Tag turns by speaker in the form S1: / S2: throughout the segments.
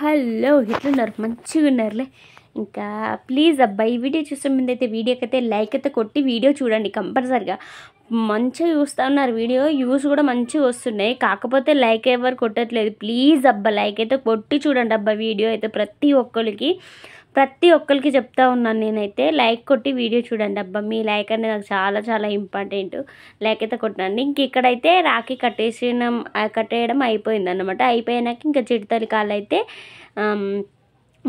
S1: hello ఎట్లున్నారు మంచిగా ఉన్నారులే ఇంకా ప్లీజ్ అబ్బాయి వీడియో చూసే ముందు అయితే వీడియోకి అయితే లైక్ అయితే కొట్టి వీడియో చూడండి కంపల్సరిగా మంచిగా చూస్తూ ఉన్నారు వీడియో యూస్ కూడా మంచిగా వస్తున్నాయి కాకపోతే లైక్ ఎవరు కొట్టట్లేదు ప్లీజ్ అబ్బా లైక్ అయితే కొట్టి చూడండి అబ్బా వీడియో అయితే ప్రతి ఒక్కరికి ప్రతి ఒక్కరికి చెప్తా ఉన్నాను నేనైతే లైక్ కొట్టి వీడియో చూడండి అబ్బా మీ లైక్ అనేది నాకు చాలా చాలా ఇంపార్టెంట్ లైక్ అయితే కొట్టినండి ఇంక ఇక్కడైతే రాఖీ కట్టేసిన కట్టేయడం అయిపోయింది అనమాట అయిపోయాక ఇంకా చిడతలి కాలు అయితే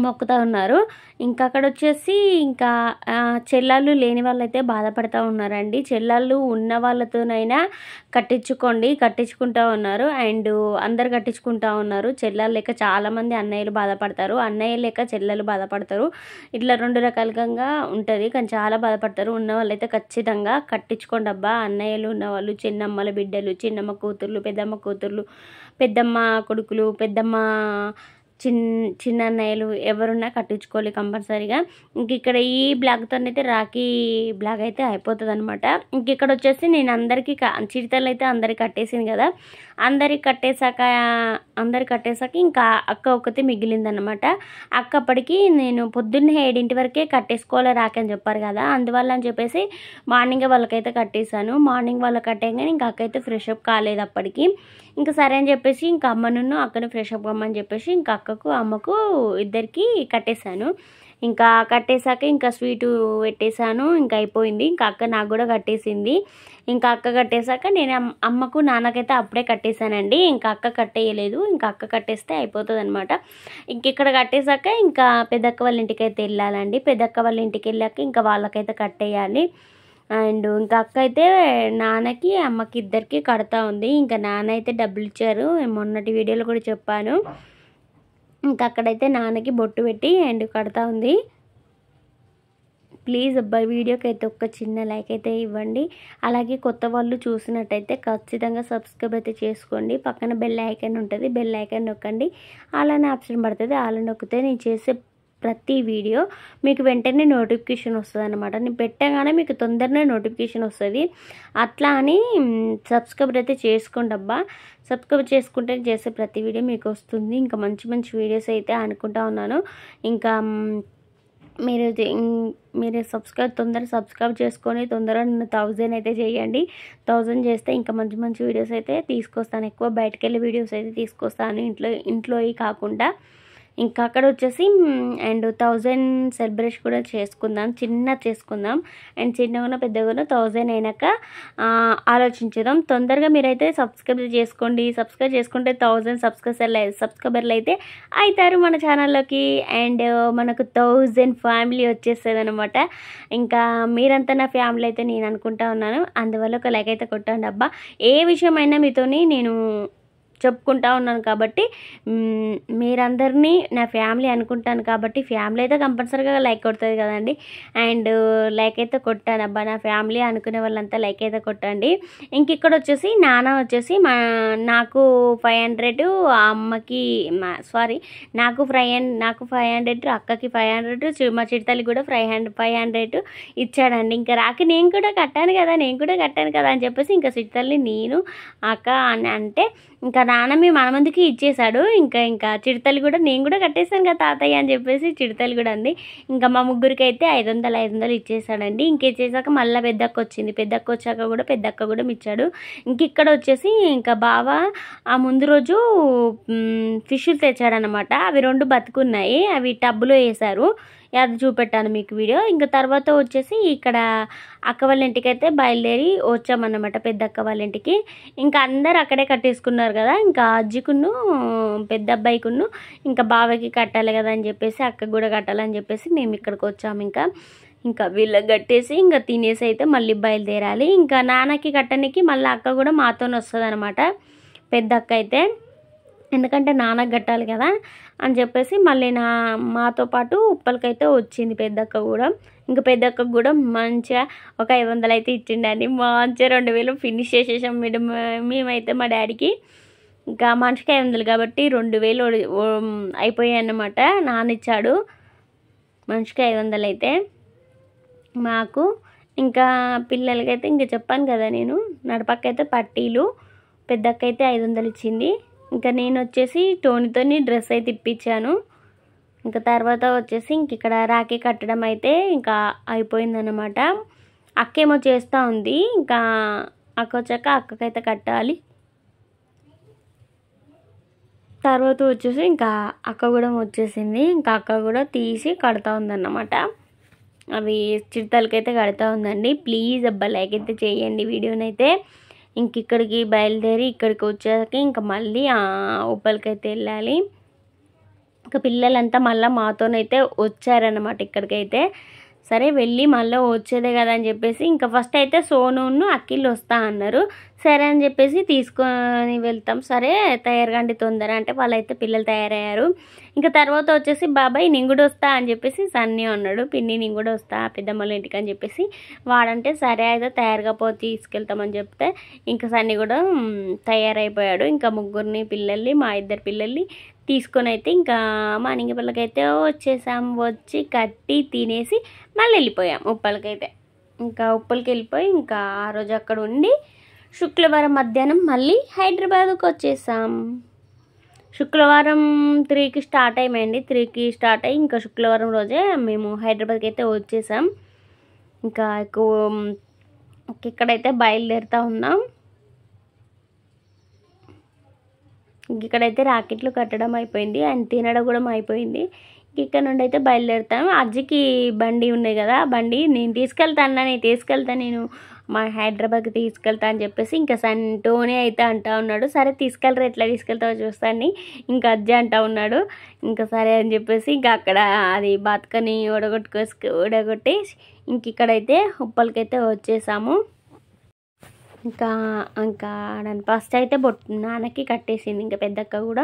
S1: మొక్కుతూ ఉన్నారు ఇంకా అక్కడ వచ్చేసి ఇంకా చెల్లెళ్ళు లేని వాళ్ళైతే బాధపడుతూ ఉన్నారండి చెల్లెళ్ళు ఉన్న వాళ్ళతోనైనా కట్టించుకోండి కట్టించుకుంటూ ఉన్నారు అండ్ అందరు కట్టించుకుంటూ ఉన్నారు చెల్లాలు లేక చాలామంది అన్నయ్యలు బాధపడతారు అన్నయ్య లేక చెల్లెలు బాధపడతారు ఇట్లా రెండు రకాలుగా ఉంటుంది కానీ చాలా బాధపడతారు ఉన్న వాళ్ళైతే ఖచ్చితంగా కట్టించుకోండి అబ్బా అన్నయ్యలు ఉన్నవాళ్ళు చిన్నమ్మల బిడ్డలు చిన్నమ్మ కూతుర్లు పెద్దమ్మ కూతుర్లు పెద్దమ్మ కొడుకులు పెద్దమ్మ చిన్ చిన్నన్నయ్యలు ఎవరున్నా కట్టించుకోవాలి కంపల్సరీగా ఇంక ఇక్కడ ఈ బ్లాగ్తోనైతే రాఖీ బ్లాగ్ అయితే అయిపోతుంది అనమాట ఇంక ఇక్కడ వచ్చేసి నేను అందరికీ చిరితలు అయితే అందరికీ కట్టేసింది కదా అందరి కట్టేశాక అందరు కట్టేశాక ఇంకా అక్క ఒక్కతే మిగిలిందనమాట అక్క అప్పటికి నేను పొద్దున్నే ఏడింటి వరకే కట్టేసుకోవాలి రాకని చెప్పారు కదా అందువల్ల అని చెప్పేసి మార్నింగ్ వాళ్ళకైతే కట్టేశాను మార్నింగ్ వాళ్ళకి కట్టేయగానే ఇంకా అక్క అయితే ఫ్రెష్ అప్ కాలేదు అప్పటికి ఇంకా సరే అని చెప్పేసి ఇంకా అమ్మను అక్కను ఫ్రెష్ అప్ అమ్మని చెప్పేసి ఇంకా అక్కకు అమ్మకు ఇద్దరికి కట్టేశాను ఇంకా కట్టేశాక ఇంకా స్వీటు పెట్టేశాను ఇంకా అయిపోయింది ఇంకా అక్క నాకు కూడా కట్టేసింది ఇంకా అక్క కట్టేశాక నేను అమ్మకు నాన్నకైతే అప్పుడే కట్టేశానండి ఇంకా అక్క కట్టేయలేదు ఇంకా అక్క కట్టేస్తే అయిపోతుంది అనమాట ఇక్కడ కట్టేశాక ఇంకా పెద్దక్క వాళ్ళ ఇంటికి అయితే వెళ్ళాలండి పెద్దక్క వాళ్ళ ఇంటికి వెళ్ళాక ఇంకా వాళ్ళకైతే కట్టేయాలి అండ్ ఇంకా అక్క అయితే నాన్నకి అమ్మకి ఇద్దరికి కడతా ఉంది ఇంకా నాన్న అయితే డబ్బులు ఇచ్చారు మొన్నటి వీడియోలో కూడా చెప్పాను ఇంకా అక్కడైతే నాన్నకి బొట్టు పెట్టి ఎండు కడతా ఉంది ప్లీజ్ అబ్బాయి వీడియోకి అయితే ఒక చిన్న లైక్ అయితే ఇవ్వండి అలాగే కొత్త వాళ్ళు చూసినట్టయితే ఖచ్చితంగా సబ్స్క్రైబ్ అయితే చేసుకోండి పక్కన బెల్ ఐకన్ ఉంటుంది బెల్ ఐకన్ నొక్కండి అలానే ఆప్షన్ పడుతుంది అలా నొక్కితే నేను చేసే ప్రతి వీడియో మీకు వెంటనే నోటిఫికేషన్ వస్తుంది అనమాట నేను పెట్టగానే మీకు తొందరనే నోటిఫికేషన్ వస్తుంది అట్లా అని సబ్స్క్రైబ్ అయితే చేసుకోండి అబ్బా సబ్స్క్రైబ్ చేసుకుంటే చేసే ప్రతి వీడియో మీకు వస్తుంది ఇంకా మంచి మంచి వీడియోస్ అయితే అనుకుంటా ఉన్నాను ఇంకా మీరు మీరు సబ్స్క్రైబ్ తొందర సబ్స్క్రైబ్ చేసుకొని తొందరగా నన్ను థౌజండ్ అయితే చేయండి థౌజండ్ చేస్తే ఇంకా మంచి మంచి వీడియోస్ అయితే తీసుకొస్తాను ఎక్కువ బయటకెళ్ళి వీడియోస్ అయితే తీసుకొస్తాను ఇంట్లో ఇంట్లో కాకుండా ఇంకా అక్కడ వచ్చేసి అండ్ థౌజండ్ సెలబ్రేషన్ కూడా చేసుకుందాం చిన్న చేసుకుందాం అండ్ చిన్నగా పెద్దగా థౌజండ్ అయినాక ఆలోచించుదాం తొందరగా మీరైతే సబ్స్క్రైబ్ చేసుకోండి సబ్స్క్రైబ్ చేసుకుంటే థౌజండ్ సబ్స్క్రైబర్ సబ్స్క్రైబర్లు అయితే అవుతారు మన ఛానల్లోకి అండ్ మనకు థౌజండ్ ఫ్యామిలీ వచ్చేస్తుంది అనమాట ఇంకా మీరంతా నా ఫ్యామిలీ అయితే నేను అనుకుంటా ఉన్నాను అందువల్ల ఒక లైక్ అయితే కొట్టండి అబ్బా ఏ విషయమైనా మీతోని నేను చెప్పుకుంటా ఉన్నాను కాబట్టి మీరందరినీ నా ఫ్యామిలీ అనుకుంటాను కాబట్టి ఫ్యామిలీ అయితే కంపల్సరీగా లైక్ కొడుతుంది కదండి అండ్ లైక్ అయితే కొట్టాను అబ్బా నా ఫ్యామిలీ అనుకునే వాళ్ళంతా లైక్ అయితే కొట్టండి ఇంక ఇక్కడ వచ్చేసి నాన్న వచ్చేసి మా నాకు ఫైవ్ హండ్రెడ్ అమ్మకి సారీ నాకు ఫైవ్ నాకు ఫైవ్ హండ్రెడ్ అక్కకి ఫైవ్ హండ్రెడ్ మా చిడతల్లి కూడా ఫైవ్ హండ్రెడ్ ఫైవ్ హండ్రెడ్ ఇచ్చాడండి ఇంకా రాక నేను కూడా కట్టాను కదా నేను కూడా కట్టాను కదా అని చెప్పేసి ఇంకా చిడతల్లి నేను అక్క అని అంటే ఇంకా నాన్న మన మనమందుకు ఇచ్చేశాడు ఇంకా ఇంకా చిడతలు కూడా నేను కూడా కట్టేశాను కదా తాతయ్య అని చెప్పేసి చిడతలు కూడా అంది ఇంకా మా ముగ్గురికి అయితే ఐదు వందలు ఐదు వందలు ఇచ్చేసాడండి ఇంకేసాక మళ్ళీ పెద్దక్క వచ్చింది పెద్దక్క వచ్చాక కూడా పెద్దక్క కూడా ఇచ్చాడు ఇంక ఇక్కడ వచ్చేసి ఇంకా బావ ఆ ముందు రోజు ఫిష్లు తెచ్చాడనమాట అవి రెండు బతుకున్నాయి అవి టబ్బులో వేశారు అది చూపెట్టాను మీకు వీడియో ఇంకా తర్వాత వచ్చేసి ఇక్కడ అక్క వాళ్ళ ఇంటికి అయితే బయలుదేరి వచ్చామన్నమాట పెద్ద అక్క వాళ్ళ ఇంటికి ఇంకా అందరు అక్కడే కట్టేసుకున్నారు కదా ఇంకా అజ్జికును పెద్ద అబ్బాయికును ఇంకా బావకి కట్టాలి కదా అని చెప్పేసి అక్క కూడా కట్టాలని చెప్పేసి మేము ఇక్కడికి వచ్చాము ఇంకా ఇంకా వీళ్ళకి కట్టేసి ఇంకా తినేసి అయితే మళ్ళీ బయలుదేరాలి ఇంకా నాన్నకి కట్టనికి మళ్ళీ అక్క కూడా మాతోనే వస్తుంది అనమాట పెద్ద అక్క అయితే ఎందుకంటే నాన్నకు కట్టాలి కదా అని చెప్పేసి మళ్ళీ నా మాతో పాటు ఉప్పలకైతే వచ్చింది పెద్దక్క కూడా ఇంకా పెద్దక్కకు కూడా మంచిగా ఒక ఐదు వందలు అయితే ఇచ్చిండండి మంచిగా రెండు వేలు ఫినిష్ చేసేసాం మేమైతే మా డాడీకి ఇంకా మనిషికి ఐదు వందలు కాబట్టి రెండు వేలు అయిపోయాయి అన్నమాట నాన్న ఇచ్చాడు మనిషికి ఐదు వందలు అయితే మాకు ఇంకా పిల్లలకైతే ఇంకా చెప్పాను కదా నేను నడపక్కైతే పట్టీలు పెద్దక్కైతే ఐదు వందలు ఇచ్చింది ఇంకా నేను వచ్చేసి టోనీతోని డ్రెస్ అయితే ఇప్పించాను ఇంకా తర్వాత వచ్చేసి ఇంక ఇక్కడ రాఖీ కట్టడం అయితే ఇంకా అయిపోయిందనమాట అక్క ఏమో చేస్తూ ఉంది ఇంకా అక్క వచ్చాక అక్కకైతే కట్టాలి తర్వాత వచ్చేసి ఇంకా అక్క కూడా వచ్చేసింది ఇంకా అక్క కూడా తీసి కడతా ఉందన్నమాట అవి చిరుతలకైతే కడతా ఉందండి ప్లీజ్ అబ్బా లైక్ అయితే చేయండి వీడియోనైతే ఇంక ఇక్కడికి బయలుదేరి ఇక్కడికి వచ్చాక ఇంకా మళ్ళీ ఉప్పలకి వెళ్ళాలి ఇంకా పిల్లలంతా మళ్ళీ మాతోనైతే వచ్చారనమాట ఇక్కడికైతే సరే వెళ్ళి మళ్ళీ వచ్చేదే కదా అని చెప్పేసి ఇంకా ఫస్ట్ అయితే సోనూను అక్కిల్ వస్తా అన్నారు సరే అని చెప్పేసి తీసుకొని వెళ్తాం సరే తయారుగాండి తొందర అంటే వాళ్ళైతే పిల్లలు తయారయ్యారు ఇంకా తర్వాత వచ్చేసి బాబాయ్ నేను కూడా వస్తా అని చెప్పేసి సన్నీ అన్నాడు పిన్ని నేను కూడా వస్తా పెద్దమ్మల ఇంటికి అని చెప్పేసి వాడంటే సరే అయితే తయారుగా పో తీసుకెళ్తామని చెప్తే ఇంకా సన్నీ కూడా తయారైపోయాడు ఇంకా ముగ్గురిని పిల్లల్ని మా ఇద్దరు పిల్లల్ని తీసుకొని అయితే ఇంకా మానింగపల్లకైతే వచ్చేసాం వచ్చి కట్టి తినేసి మళ్ళీ వెళ్ళిపోయాం ఉప్పలకైతే ఇంకా ఉప్పలకి వెళ్ళిపోయి ఇంకా ఆ రోజు అక్కడ ఉండి శుక్రవారం మధ్యాహ్నం మళ్ళీ హైదరాబాద్కి వచ్చేసాం శుక్రవారం త్రీకి స్టార్ట్ అయ్యామండి త్రీకి స్టార్ట్ అయ్యి ఇంకా శుక్రవారం రోజే మేము హైదరాబాద్కి అయితే వచ్చేసాం ఇంకా ఎక్కువ ఇక్కడైతే బయలుదేరుతూ ఉన్నాం ఇక్కడైతే రాకెట్లు కట్టడం అయిపోయింది అండ్ తినడం కూడా అయిపోయింది ఇక్కడ నుండి అయితే బయలుదేరుతాం అజ్జికి బండి ఉన్నాయి కదా బండి నేను తీసుకెళ్తాను నేను తీసుకెళ్తాను నేను మా హైదరాబాద్కి తీసుకెళ్తా అని చెప్పేసి ఇంకా సంటోనే అయితే అంటా ఉన్నాడు సరే తీసుకెళ్ళరు ఎట్లా తీసుకెళ్తావో చూస్తాను ఇంకా అజ్జ అంటా ఉన్నాడు ఇంకా సరే అని చెప్పేసి ఇంకా అక్కడ అది బతుకని ఒడగొట్టుకోసి ఓడగొట్టి ఇంక ఇక్కడైతే ఉప్పలకైతే వచ్చేసాము ఇంకా ఇంకా ఫస్ట్ అయితే బొట్ నాన్నకి కట్టేసింది ఇంకా పెద్దక్క కూడా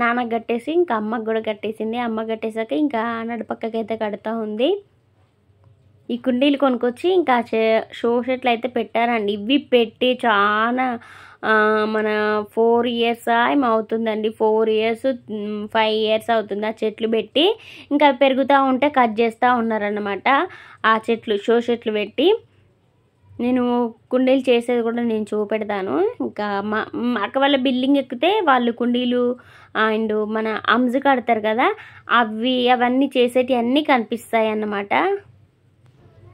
S1: నాన్నకు కట్టేసి ఇంకా అమ్మకు కూడా కట్టేసింది అమ్మ కట్టేసాక ఇంకా నడుపక్కకైతే కడుతూ ఉంది ఈ కుండీలు కొనుక్కొచ్చి ఇంకా షో షర్ట్లు అయితే పెట్టారండి ఇవి పెట్టి చాలా మన ఫోర్ ఇయర్స్ ఏం అవుతుందండి ఫోర్ ఇయర్స్ ఫైవ్ ఇయర్స్ అవుతుంది ఆ చెట్లు పెట్టి ఇంకా పెరుగుతూ ఉంటే కట్ చేస్తూ ఉన్నారన్నమాట ఆ చెట్లు షో చెట్లు పెట్టి నేను కుండీలు చేసేది కూడా నేను చూపెడతాను ఇంకా మా అక్క వాళ్ళ బిల్డింగ్ ఎక్కితే వాళ్ళు కుండీలు అండ్ మన అంజు కడతారు కదా అవి అవన్నీ చేసేటి అన్నీ కనిపిస్తాయి అన్నమాట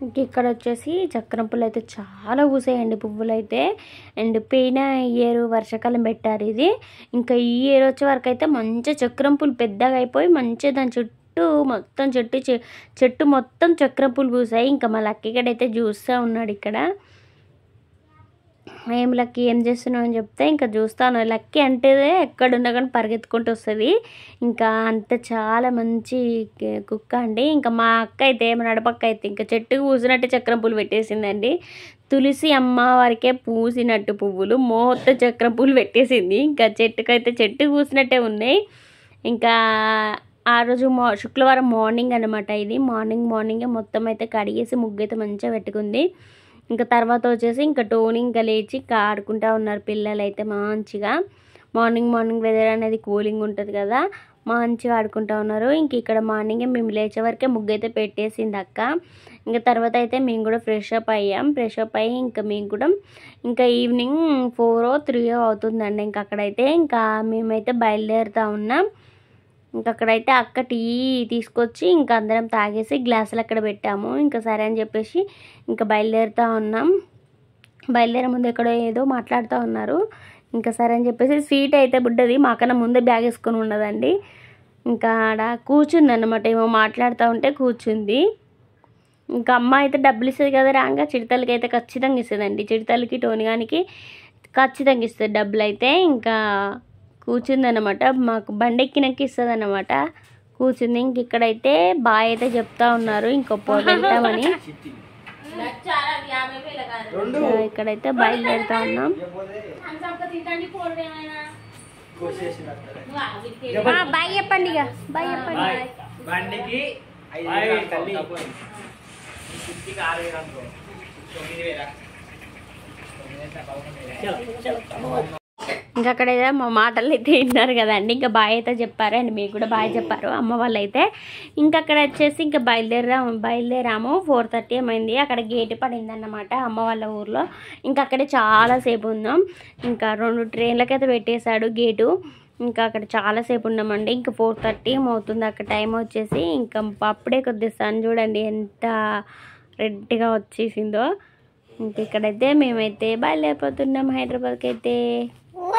S1: ఇంక ఇక్కడ వచ్చేసి చక్రం పువ్వులు అయితే చాలా పూసాయండి పువ్వులు అయితే అండ్ పెయిన ఇయర్ వర్షాకాలం పెట్టారు ఇది ఇంకా ఈ ఇయర్ వచ్చే వరకు అయితే మంచి చక్రం పువ్వులు పెద్దగా అయిపోయి మంచిగా దాని చుట్టూ చెట్టు మొత్తం చెట్టు చెట్టు మొత్తం చక్రం పూలు పూసాయి ఇంకా మా లక్కీ అయితే చూస్తూ ఉన్నాడు ఇక్కడ ఏం లక్కీ ఏం చేస్తున్నావు అని చెప్తే ఇంకా చూస్తాను లక్కీ అంటేదే ఎక్కడున్నా కానీ పరిగెత్తుకుంటూ వస్తుంది ఇంకా అంత చాలా మంచి కుక్క అండి ఇంకా మా అక్క అయితే మా నడపక్క అయితే ఇంకా చెట్టు పూసినట్టు చక్రం పూలు పెట్టేసిందండి తులసి అమ్మవారికే పూసినట్టు పువ్వులు మోత చక్రం పూలు పెట్టేసింది ఇంకా చెట్టుకైతే చెట్టు పూసినట్టే ఉన్నాయి ఇంకా ఆ రోజు మా శుక్రవారం మార్నింగ్ అనమాట ఇది మార్నింగ్ మార్నింగే మొత్తం అయితే కడిగేసి ముగ్గైతే మంచిగా పెట్టుకుంది ఇంకా తర్వాత వచ్చేసి ఇంకా టోని ఇంకా లేచి ఇంకా ఆడుకుంటూ ఉన్నారు పిల్లలు అయితే మంచిగా మార్నింగ్ మార్నింగ్ వెదర్ అనేది కూలింగ్ ఉంటుంది కదా మంచిగా ఆడుకుంటూ ఉన్నారు ఇంక ఇక్కడ మార్నింగే మేము లేచే వరకే ముగ్గు అయితే పెట్టేసింది అక్క ఇంకా తర్వాత అయితే మేము కూడా ఫ్రెష్ అప్ అయ్యాం ఫ్రెష్ అప్ అయ్యి ఇంకా మేము కూడా ఇంకా ఈవినింగ్ ఫోరో త్రీయో అవుతుందండి ఇంకా అక్కడైతే ఇంకా మేమైతే బయలుదేరుతూ ఉన్నాం ఇంకక్కడైతే అక్క టీ తీసుకొచ్చి ఇంక అందరం తాగేసి గ్లాసులు అక్కడ పెట్టాము ఇంకా సరే అని చెప్పేసి ఇంకా బయలుదేరుతూ ఉన్నాం బయలుదేరే ముందు ఎక్కడో ఏదో మాట్లాడుతూ ఉన్నారు ఇంకా సరే అని చెప్పేసి సీట్ అయితే బుడ్డది మాకన్నా ముందే బ్యాగ్ వేసుకొని ఉండదండి ఇంకా ఆడ కూర్చుంది అనమాట ఏమో మాట్లాడుతూ ఉంటే కూర్చుంది ఇంకా అమ్మ అయితే డబ్బులు ఇస్తుంది కదా రాగా చిడతలకి అయితే ఖచ్చితంగా ఇస్తుందండి చిడతలకి టోనిగానికి ఖచ్చితంగా ఇస్తుంది డబ్బులు అయితే ఇంకా కూర్చుందనమాట మాకు బండెక్కినాక ఇస్తుంది అనమాట కూర్చుంది ఇంక ఇక్కడైతే బాయ్ అయితే చెప్తా ఉన్నారు ఇంకో వెళ్తామని ఇక్కడైతే బయలుదేరుతా ఉన్నాం బాయ్ చెప్పండి
S2: ఉన్నాం బాయ్ చెప్పండి
S1: ఇంకా అక్కడ మా మాటలు అయితే విన్నారు కదండి ఇంకా బాయ్ అయితే చెప్పారు అండ్ మీకు కూడా బాయ్ చెప్పారు అమ్మ వాళ్ళు అయితే ఇంకా అక్కడ వచ్చేసి ఇంకా బయలుదేరాము బయలుదేరాము ఫోర్ థర్టీ ఏమైంది అక్కడ గేట్ పడిందన్నమాట అమ్మ వాళ్ళ ఊర్లో ఇంకా అక్కడే చాలాసేపు ఉన్నాం ఇంకా రెండు ట్రైన్లకైతే పెట్టేశాడు గేటు ఇంకా అక్కడ చాలాసేపు ఉన్నామండి ఇంకా ఫోర్ థర్టీ అవుతుంది అక్కడ టైం వచ్చేసి ఇంకా అప్పుడే కొద్ది సన్ చూడండి ఎంత రెడ్గా వచ్చేసిందో ఇంక ఇక్కడైతే మేమైతే బయలుదేరిపోతున్నాం హైదరాబాద్కి అయితే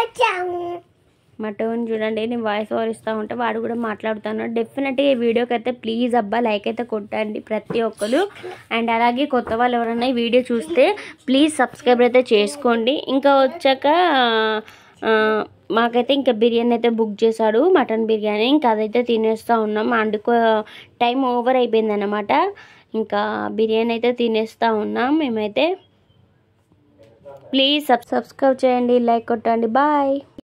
S1: వచ్చాము మా టోన్ చూడండి నేను వాయిస్ ఓవర్ ఇస్తూ ఉంటే వాడు కూడా మాట్లాడుతాను డెఫినెట్గా ఈ వీడియోకి అయితే ప్లీజ్ అబ్బా లైక్ అయితే కొట్టండి ప్రతి ఒక్కరు అండ్ అలాగే కొత్త వాళ్ళు ఎవరైనా ఈ వీడియో చూస్తే ప్లీజ్ సబ్స్క్రైబ్ అయితే చేసుకోండి ఇంకా వచ్చాక మాకైతే ఇంకా బిర్యానీ అయితే బుక్ చేశాడు మటన్ బిర్యానీ ఇంకా అదైతే తినేస్తూ ఉన్నాం అండుకో టైం ఓవర్ అయిపోయింది అనమాట ఇంకా బిర్యానీ అయితే తినేస్తూ ఉన్నాం మేమైతే ప్లీజ్ సబ్స్క్రైబ్ చేయండి లైక్ కొట్టండి బాయ్